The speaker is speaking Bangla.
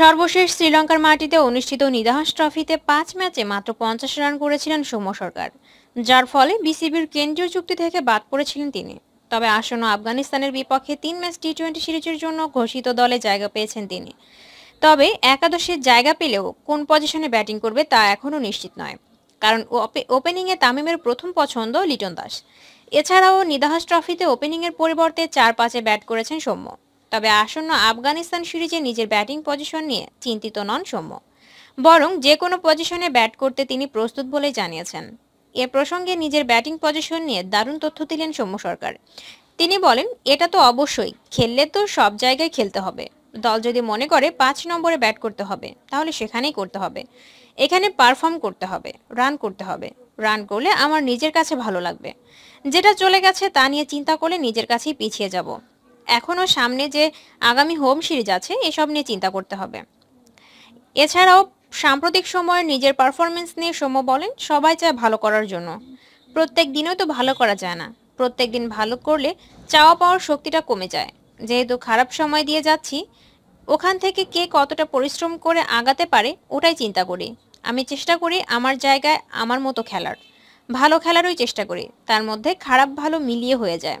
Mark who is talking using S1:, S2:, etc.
S1: সর্বশেষ শ্রীলঙ্কার মাটিতে অনুষ্ঠিত নিদাহাস ট্রফিতে পাঁচ ম্যাচে মাত্র পঞ্চাশ রান করেছিলেন সৌম্য সরকার যার ফলে বিসিবির কেন্দ্রীয় চুক্তি থেকে বাদ পড়েছিলেন তিনি তবে আসন্ন আফগানিস্তানের বিপক্ষে তিন ম্যাচ টি টোয়েন্টি সিরিজের জন্য ঘোষিত দলে জায়গা পেয়েছেন তিনি তবে একাদশে জায়গা পেলেও কোন পজিশনে ব্যাটিং করবে তা এখনও নিশ্চিত নয় কারণ ওপেনিংয়ে তামিমের প্রথম পছন্দ লিটন দাস এছাড়াও নিদাহাস ট্রফিতে ওপেনিংয়ের পরিবর্তে চার পাঁচে ব্যাট করেছেন সৌম্য তবে আসন্ন আফগানিস্তান সিরিজে নিজের ব্যাটিং পজিশন নিয়ে চিন্তিত নন সৌম্য বরং যে কোনো পজিশনে ব্যাট করতে তিনি প্রস্তুত বলে জানিয়েছেন এ প্রসঙ্গে নিজের ব্যাটিং পজিশন নিয়ে দারুণ তথ্য দিলেন সৌম্য সরকার তিনি বলেন এটা তো অবশ্যই খেললে তো সব জায়গায় খেলতে হবে দল যদি মনে করে পাঁচ নম্বরে ব্যাট করতে হবে তাহলে সেখানেই করতে হবে এখানে পারফর্ম করতে হবে রান করতে হবে রান করলে আমার নিজের কাছে ভালো লাগবে যেটা চলে গেছে তা নিয়ে চিন্তা করলে নিজের কাছেই পিছিয়ে যাব এখনও সামনে যে আগামী হোম সিরিজ আছে এসব নিয়ে চিন্তা করতে হবে এছাড়াও সাম্প্রতিক সময়ে নিজের পারফরমেন্স নিয়ে সম বলেন সবাই চায় ভালো করার জন্য প্রত্যেক দিনও তো ভালো করা যায় না প্রত্যেক দিন ভালো করলে চাওয়া পাওয়ার শক্তিটা কমে যায় যেহেতু খারাপ সময় দিয়ে যাচ্ছি ওখান থেকে কে কতটা পরিশ্রম করে আগাতে পারে ওটাই চিন্তা করি আমি চেষ্টা করি আমার জায়গায় আমার মতো খেলার ভালো খেলারই চেষ্টা করি তার মধ্যে খারাপ ভালো মিলিয়ে হয়ে যায়